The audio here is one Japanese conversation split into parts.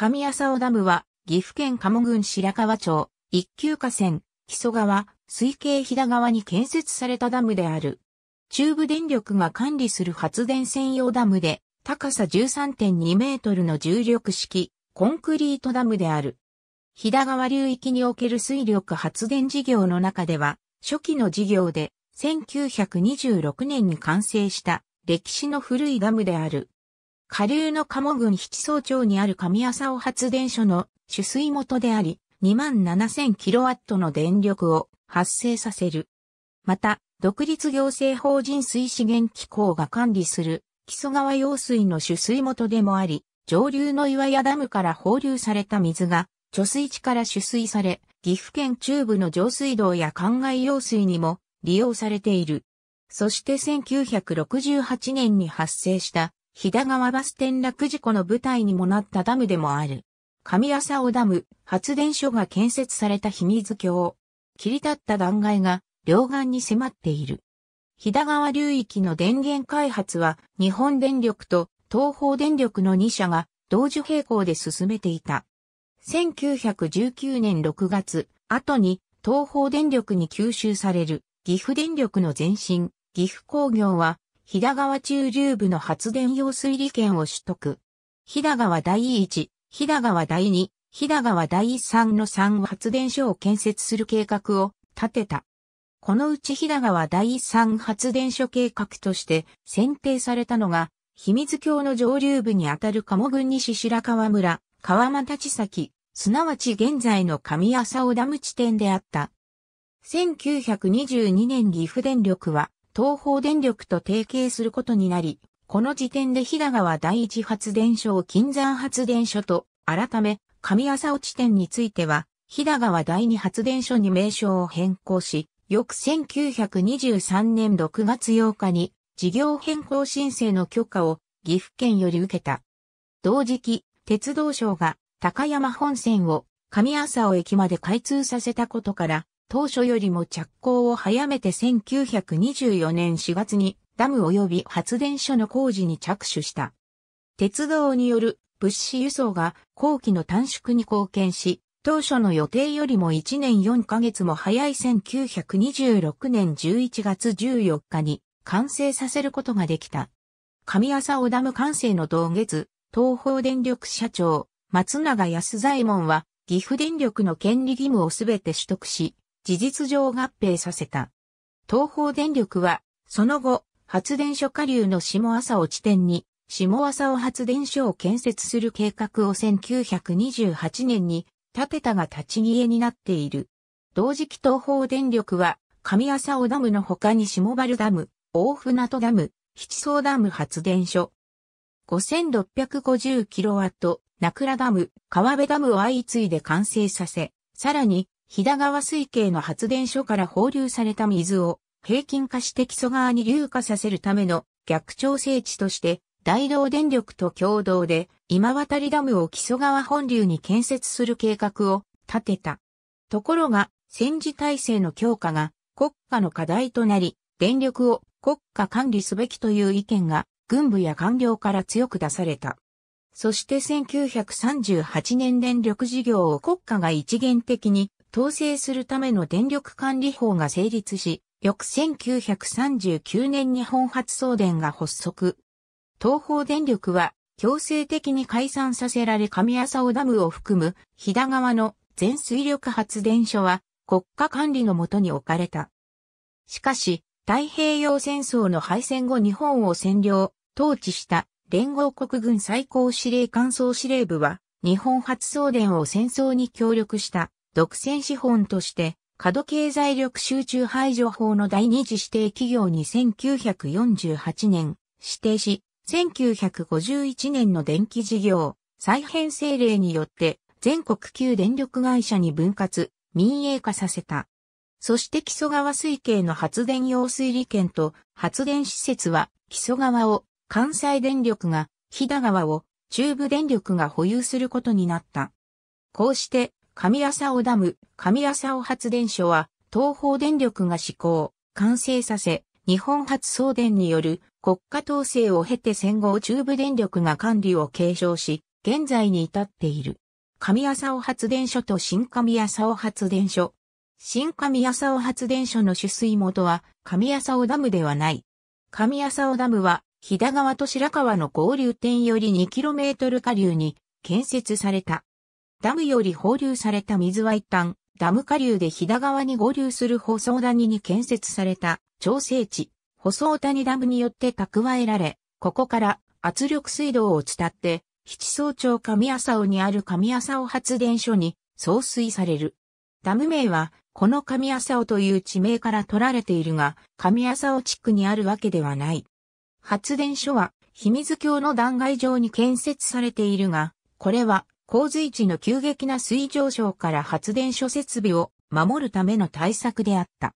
上浅尾ダムは、岐阜県鴨郡白川町、一級河川、木曽川、水系飛騨川に建設されたダムである。中部電力が管理する発電専用ダムで、高さ13.2メートルの重力式、コンクリートダムである。飛騨川流域における水力発電事業の中では、初期の事業で、1926年に完成した歴史の古いダムである。下流の鴨郡七草町にある上浅尾発電所の取水元であり、2 7 0 0 0ットの電力を発生させる。また、独立行政法人水資源機構が管理する木曽川用水の取水元でもあり、上流の岩屋ダムから放流された水が貯水池から取水され、岐阜県中部の上水道や灌漑用水にも利用されている。そして1968年に発生した飛騨川バス転落事故の舞台にもなったダムでもある。上浅尾ダム発電所が建設された秘密橋。切り立った断崖が両岸に迫っている。飛騨川流域の電源開発は日本電力と東方電力の2社が同時並行で進めていた。1919年6月、後に東方電力に吸収される岐阜電力の前身、岐阜工業は飛騨川中流部の発電用水利権を取得。飛騨川第1、飛騨川第2、飛騨川第3の3発電所を建設する計画を立てた。このうち飛騨川第3発電所計画として選定されたのが、秘密橋の上流部にあたる鴨郡西白川村、川又地先、すなわち現在の上浅尾ダム地点であった。1922年岐阜電力は、東方電力と提携することになり、この時点で飛騨川第一発電所を金山発電所と、改め、上朝尾地点については、飛騨川第二発電所に名称を変更し、翌1923年6月8日に事業変更申請の許可を岐阜県より受けた。同時期、鉄道省が高山本線を上朝尾駅まで開通させたことから、当初よりも着工を早めて1924年4月にダム及び発電所の工事に着手した。鉄道による物資輸送が工期の短縮に貢献し、当初の予定よりも1年4ヶ月も早い1926年11月14日に完成させることができた。上朝尾ダム完成の同月、東方電力社長、松永安左衛門は、岐阜電力の権利義務をすべて取得し、事実上合併させた。東方電力は、その後、発電所下流の下朝を地点に、下朝尾発電所を建設する計画を1928年に建てたが立ち消えになっている。同時期東方電力は、上朝尾ダムの他に下原ダム、大船渡ダム、七層ダム発電所、5 6 5 0ット、名倉ダム、川辺ダムを相次いで完成させ、さらに飛騨川水系の発電所から放流された水を平均化して基礎川に流化させるための逆調整地として大道電力と共同で今渡りダムを木曽川本流に建設する計画を立てた。ところが戦時体制の強化が国家の課題となり、電力を国家管理すべきという意見が軍部や官僚から強く出された。そして1938年電力事業を国家が一元的に統制するための電力管理法が成立し、翌1939年日本発送電が発足。東方電力は強制的に解散させられ上浅尾ダムを含む飛騨川の全水力発電所は国家管理のもとに置かれた。しかし、太平洋戦争の敗戦後日本を占領、統治した連合国軍最高司令官総司令部は日本発送電を戦争に協力した独占資本として、過度経済力集中排除法の第二次指定企業に1948年指定し、1951年の電気事業再編成令によって全国旧電力会社に分割、民営化させた。そして木曽川水系の発電用水利権と発電施設は木曽川を関西電力が、飛田川を中部電力が保有することになった。こうして上浅尾ダム、上浅尾発電所は、東方電力が施行、完成させ、日本発送電による国家統制を経て戦後中部電力が管理を継承し、現在に至っている。上浅尾発電所と新上浅尾発電所。新上浅尾発電所の取水元は上浅尾ダムではない。上浅尾ダムは、飛騨川と白川の合流点より 2km 下流に建設された。ダムより放流された水は一旦、ダム下流で飛騨川に合流する舗装谷に建設された調整地、舗装谷ダムによって蓄えられ、ここから圧力水道を伝って、七層町上浅尾にある上浅尾発電所に送水される。ダム名は、この上浅尾という地名から取られているが、上浅尾地区にあるわけではない。発電所は、秘密橋の断崖上に建設されているが、これは洪水地の急激な水上昇から発電所設備を守るための対策であった。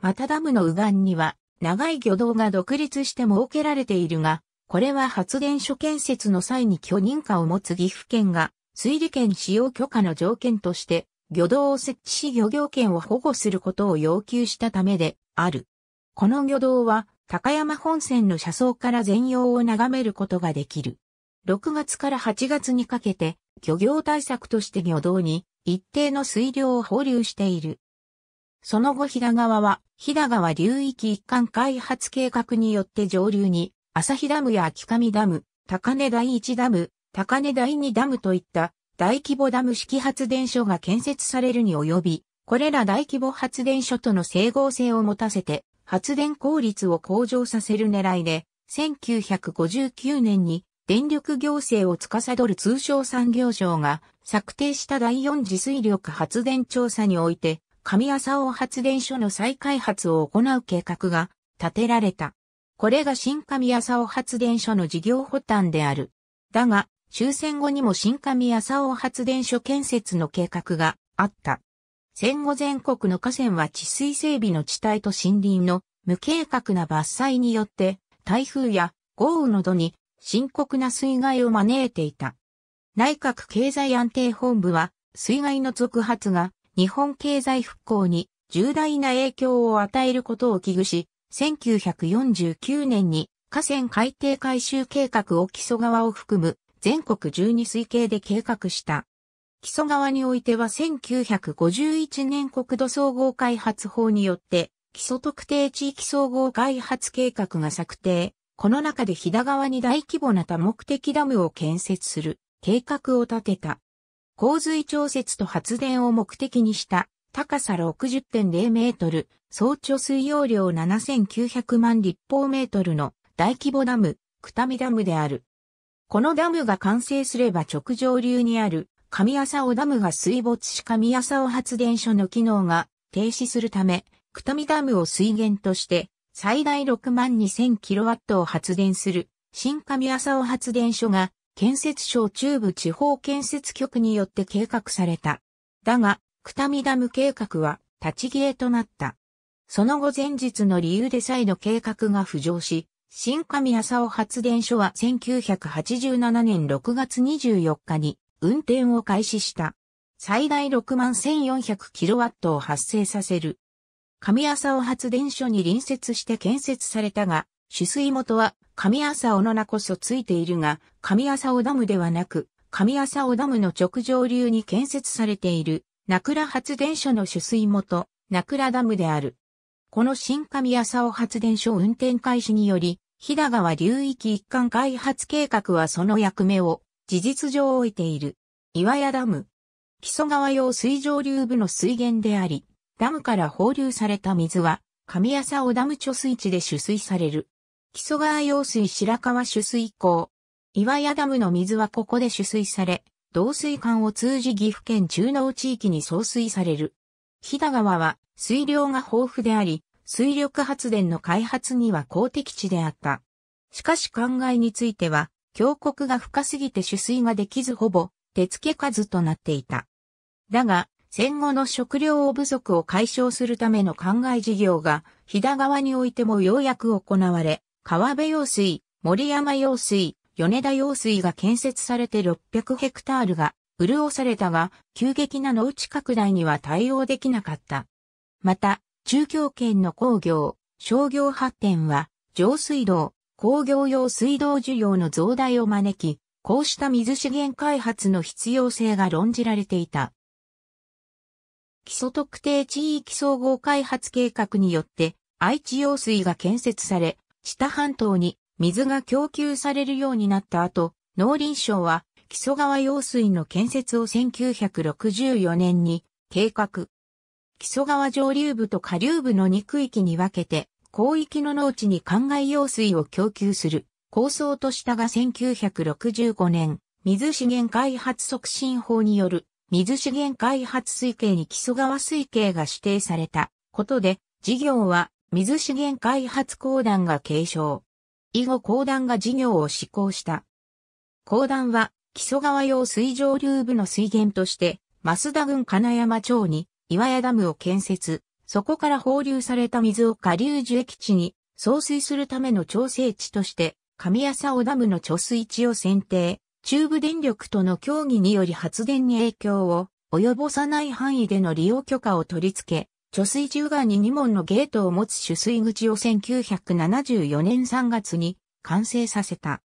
またダムの右岸には長い魚道が独立して設けられているが、これは発電所建設の際に許認可を持つ岐阜県が水利権使用許可の条件として魚道を設置し漁業権を保護することを要求したためである。この魚道は高山本線の車窓から全容を眺めることができる。6月から8月にかけて漁業対策として漁道に一定の水量を放流している。その後飛騨川は飛騨川流域一貫開発計画によって上流に朝日ダムや秋上ダム、高根第一ダム、高根第二ダムといった大規模ダム式発電所が建設されるに及び、これら大規模発電所との整合性を持たせて発電効率を向上させる狙いで、1959年に電力行政を司る通商産業省が策定した第四次水力発電調査において、上浅尾発電所の再開発を行う計画が立てられた。これが新上浅尾発電所の事業補端である。だが、終戦後にも新上浅尾発電所建設の計画があった。戦後全国の河川は治水整備の地帯と森林の無計画な伐採によって台風や豪雨などに深刻な水害を招いていた。内閣経済安定本部は、水害の続発が日本経済復興に重大な影響を与えることを危惧し、1949年に河川海底改修計画を基礎川を含む全国12水系で計画した。基礎川においては1951年国土総合開発法によって基礎特定地域総合開発計画が策定、この中で飛騨川に大規模な多目的ダムを建設する計画を立てた。洪水調節と発電を目的にした高さ60.0メートル、総貯水容量7900万立方メートルの大規模ダム、たみダムである。このダムが完成すれば直上流にある上浅尾ダムが水没し上浅尾発電所の機能が停止するため、たみダムを水源として最大6万2 0 0 0ットを発電する新上浅尾発電所が建設省中部地方建設局によって計画された。だが、たみダム計画は立ち消えとなった。その後前日の理由で再度計画が浮上し、新上浅尾発電所は1987年6月24日に運転を開始した。最大6万1 4 0 0ットを発生させる上浅尾発電所に隣接して建設されたが、取水元は上浅尾の名こそついているが、上浅尾ダムではなく、上浅尾ダムの直上流に建設されている、名倉発電所の取水元、名倉ダムである。この新上浅尾発電所運転開始により、飛騨川流域一貫開発計画はその役目を事実上置いている。岩屋ダム。木曽川用水上流部の水源であり、ダムから放流された水は、上浅尾ダム貯水池で取水される。木曽川用水白川取水口。岩屋ダムの水はここで取水され、導水管を通じ岐阜県中濃地域に送水される。日田川は水量が豊富であり、水力発電の開発には公的地であった。しかし灌漑については、峡谷が深すぎて取水ができずほぼ手付け数となっていた。だが、戦後の食料不足を解消するための灌漑事業が、飛騨川においてもようやく行われ、川辺用水、森山用水、米田用水が建設されて600ヘクタールが潤されたが、急激な農地拡大には対応できなかった。また、中京圏の工業、商業発展は、上水道、工業用水道需要の増大を招き、こうした水資源開発の必要性が論じられていた。基礎特定地域総合開発計画によって愛知用水が建設され、知多半島に水が供給されるようになった後、農林省は基礎川用水の建設を1964年に計画。基礎川上流部と下流部の2区域に分けて、広域の農地に灌漑用水を供給する構想としたが1965年、水資源開発促進法による水資源開発推計に木曽川水系が指定されたことで、事業は水資源開発公団が継承。以後公団が事業を施行した。公団は木曽川用水上流部の水源として、増田郡金山町に岩屋ダムを建設、そこから放流された水を下流樹液地に送水するための調整地として、上安尾ダムの貯水池を選定、中部電力との協議により発電に影響を及ぼさない範囲での利用許可を取り付け、貯水中岸に2門のゲートを持つ取水口を1974年3月に完成させた。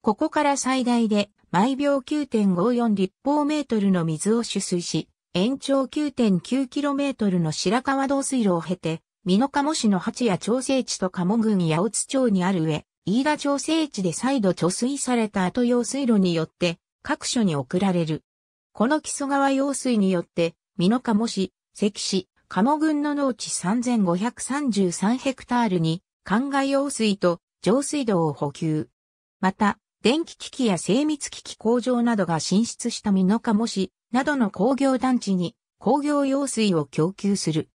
ここから最大で毎秒9.54立方メートルの水を取水し、延長9 9トルの白川道水路を経て、美濃加茂市の八谷調整地と加茂郡八百津町にある上、飯田調整地で再度貯水された後用水路によって各所に送られる。この木曽川用水によって、美濃茂市、関市、茂郡の農地3533ヘクタールに、灌漑用水と上水道を補給。また、電気機器や精密機器工場などが進出した美濃茂市などの工業団地に工業用水を供給する。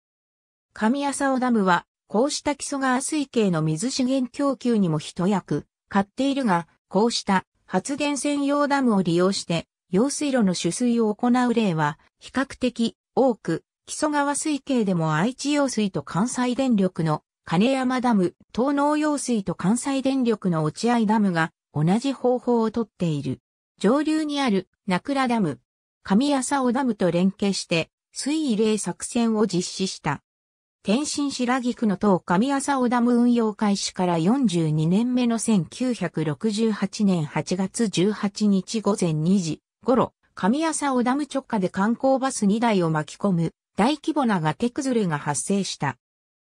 上浅尾ダムはこうした基礎が水系の水資源供給にも一役買っているが、こうした発電専用ダムを利用して用水路の取水を行う例は比較的多く、木曽川水系でも愛知用水と関西電力の金山ダム、東農用水と関西電力の落合ダムが同じ方法をとっている。上流にある名倉ダム、上浅尾ダムと連携して水位例作戦を実施した。天津白菊の塔上朝尾ダム運用開始から42年目の1968年8月18日午前2時頃、上朝尾ダム直下で観光バス2台を巻き込む大規模な崖崩れが発生した。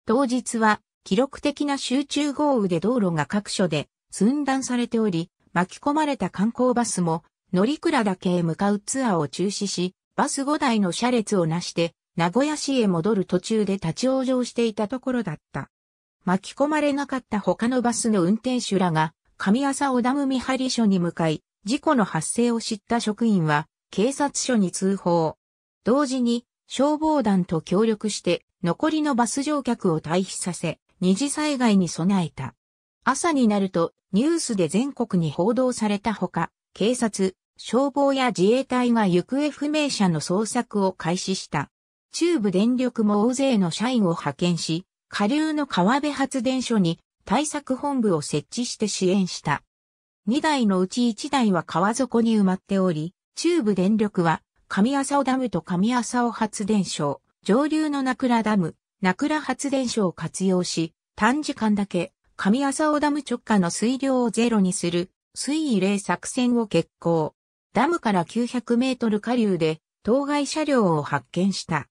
当日は記録的な集中豪雨で道路が各所で寸断されており、巻き込まれた観光バスも乗鞍岳へ向かうツアーを中止し、バス5台の車列をなして名古屋市へ戻る途中で立ち往生していたところだった。巻き込まれなかった他のバスの運転手らが、上朝小ダム見張り署に向かい、事故の発生を知った職員は、警察署に通報。同時に、消防団と協力して、残りのバス乗客を退避させ、二次災害に備えた。朝になると、ニュースで全国に報道されたほか、警察、消防や自衛隊が行方不明者の捜索を開始した。中部電力も大勢の社員を派遣し、下流の川辺発電所に対策本部を設置して支援した。2台のうち1台は川底に埋まっており、中部電力は上浅尾ダムと上浅尾発電所、上流の名倉ダム、名倉発電所を活用し、短時間だけ上浅尾ダム直下の水量をゼロにする水位例作戦を決行。ダムから900メートル下流で当該車両を発見した。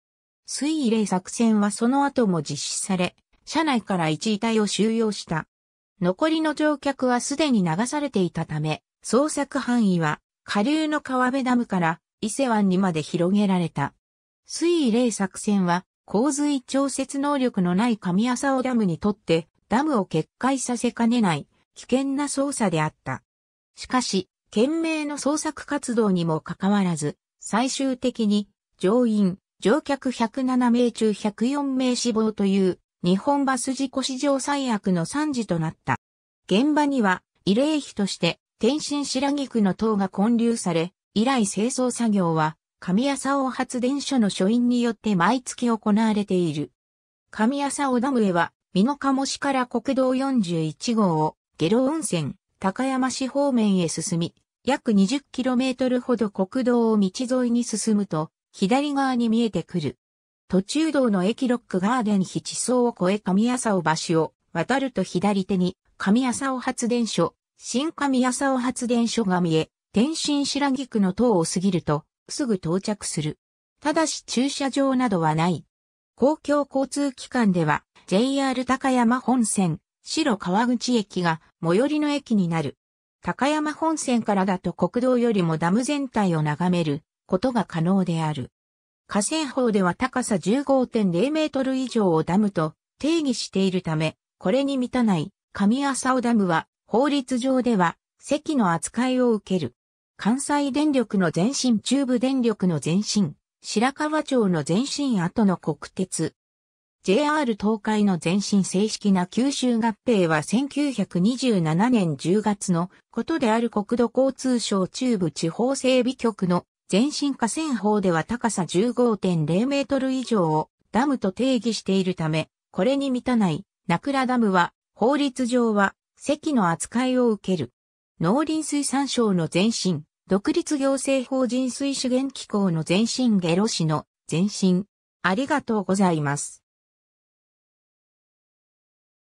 水位霊作戦はその後も実施され、車内から一遺体を収容した。残りの乗客はすでに流されていたため、捜索範囲は下流の川辺ダムから伊勢湾にまで広げられた。水位霊作戦は洪水調節能力のない上浅尾ダムにとってダムを決壊させかねない危険な捜査であった。しかし、懸命の捜索活動にもかかわらず、最終的に乗員、乗客107名中104名死亡という日本バス事故史上最悪の惨事となった。現場には慰霊碑として天津白木区の塔が建立され、以来清掃作業は上朝尾発電所の所員によって毎月行われている。上朝尾ダムへは、美濃鴨市から国道41号を、下呂温泉、高山市方面へ進み、約 20km ほど国道を道沿いに進むと、左側に見えてくる。途中道の駅ロックガーデン碑地層を越え上浅尾橋を渡ると左手に上浅尾発電所、新上浅尾発電所が見え、天津白木区の塔を過ぎるとすぐ到着する。ただし駐車場などはない。公共交通機関では JR 高山本線、白川口駅が最寄りの駅になる。高山本線からだと国道よりもダム全体を眺めることが可能である。河川法では高さ15.0メートル以上をダムと定義しているため、これに満たない上浅尾ダムは法律上では席の扱いを受ける。関西電力の前身、中部電力の前身、白川町の前身後の国鉄。JR 東海の前身正式な九州合併は1927年10月のことである国土交通省中部地方整備局の全身河川法では高さ15.0メートル以上をダムと定義しているため、これに満たない、ナクラダムは、法律上は、席の扱いを受ける。農林水産省の前身、独立行政法人水資源機構の前身ゲロ市の前身。ありがとうございます。